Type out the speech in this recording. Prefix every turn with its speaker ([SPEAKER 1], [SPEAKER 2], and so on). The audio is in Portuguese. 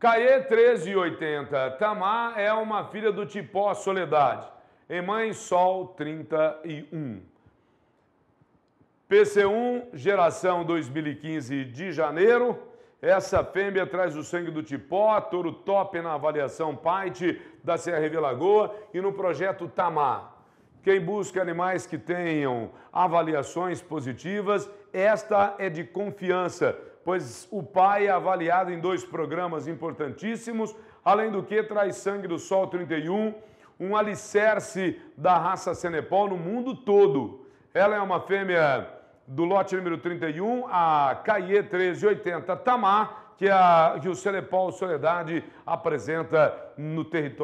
[SPEAKER 1] Caê 1380, Tamar é uma filha do Tipó Soledade, em Mãe Sol 31. PC1, geração 2015 de janeiro. Essa fêmea traz o sangue do Tipó, touro top na avaliação Paite da CRV Lagoa e no projeto Tamar. Quem busca animais que tenham avaliações positivas, esta é de confiança, pois o pai é avaliado em dois programas importantíssimos, além do que traz sangue do sol 31, um alicerce da raça Senepol no mundo todo. Ela é uma fêmea do lote número 31, a Caie 1380 Tamar, que, a, que o Senepol Soledade apresenta no território.